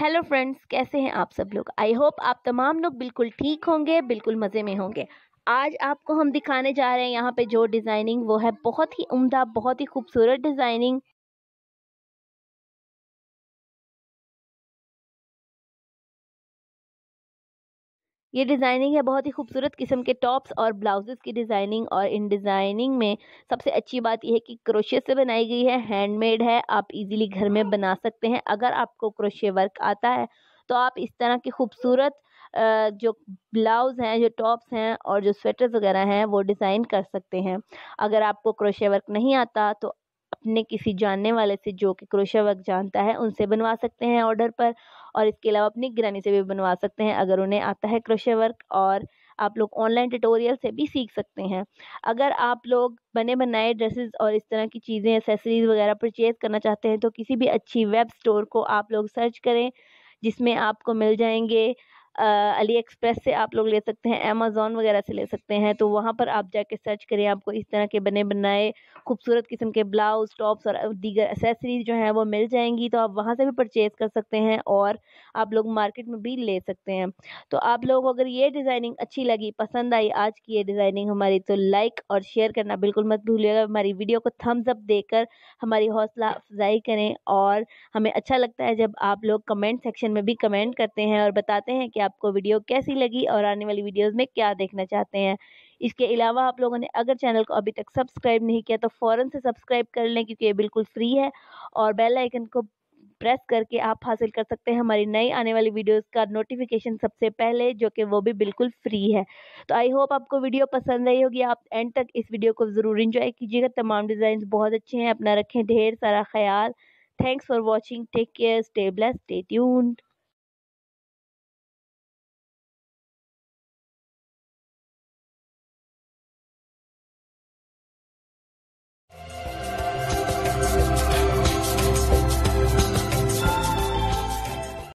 hello friends कैसे हैं आप सब लोग आई होप आप तमाम लोग बिल्कुल ठीक होंगे बिल्कुल मज़े में होंगे आज आपको हम दिखाने जा रहे हैं यहाँ पे जो डिज़ाइनिंग वो है बहुत ही उम्दा बहुत ही खूबसूरत डिज़ाइनिंग ये डिज़ाइनिंग है बहुत ही खूबसूरत किस्म के टॉप्स और ब्लाउजेज़ की डिज़ाइनिंग और इन डिज़ाइनिंग में सबसे अच्छी बात यह है कि क्रोशे से बनाई गई है हैंडमेड है आप इजीली घर में बना सकते हैं अगर आपको क्रोशे वर्क आता है तो आप इस तरह की खूबसूरत जो ब्लाउज़ हैं जो टॉप्स हैं और जो स्वेटर्स वगैरह हैं वो डिज़ाइन कर सकते हैं अगर आपको क्रोशे वर्क नहीं आता तो अपने किसी जानने वाले से जो कि क्रोशिया वर्क जानता है उनसे बनवा सकते हैं ऑर्डर पर और इसके अलावा अपनी ग्रैनी से भी बनवा सकते हैं अगर उन्हें आता है क्रोशा वर्क और आप लोग ऑनलाइन ट्यूटोरियल से भी सीख सकते हैं अगर आप लोग बने बनाए ड्रेसेस और इस तरह की चीज़ें एसेसरीज़ वगैरह परचेज़ करना चाहते हैं तो किसी भी अच्छी वेब स्टोर को आप लोग सर्च करें जिसमें आपको मिल जाएंगे अली एक्सप्रेस से आप लोग ले सकते हैं अमेज़ोन वगैरह से ले सकते हैं तो वहाँ पर आप जाके सर्च करें आपको इस तरह के बने बनाए खूबसूरत किस्म के ब्लाउज़ टॉप्स और दीगर एसेसरीज जो हैं वो मिल जाएंगी तो आप वहाँ से भी परचेज़ कर सकते हैं और आप लोग मार्केट में भी ले सकते हैं तो आप लोग अगर ये डिज़ाइनिंग अच्छी लगी पसंद आई आज की ये डिज़ाइनिंग हमारी तो लाइक और शेयर करना बिल्कुल मत भूलिएगा हमारी वीडियो को थम्स अप देकर हमारी हौसला अफजाई करें और हमें अच्छा लगता है जब आप लोग कमेंट सेक्शन में भी कमेंट करते हैं और बताते हैं कि आपको वीडियो कैसी लगी और आने वाली वीडियोस में क्या देखना चाहते हैं इसके अलावा आप लोगों ने अगर चैनल को अभी तक सब्सक्राइब नहीं किया तो फ़ौर से सब्सक्राइब कर लें क्योंकि ये बिल्कुल फ्री है और बेल आइकन को प्रेस करके आप हासिल कर सकते हैं हमारी नई आने वाली वीडियोस का नोटिफिकेशन सबसे पहले जो कि वो भी बिल्कुल फ्री है तो आई होप आपको वीडियो पसंद आई होगी आप एंड तक इस वीडियो को ज़रूर इंजॉय कीजिएगा तमाम डिज़ाइन बहुत अच्छे हैं अपना रखें ढेर सारा ख्याल thanks for watching take care stay bless stay tuned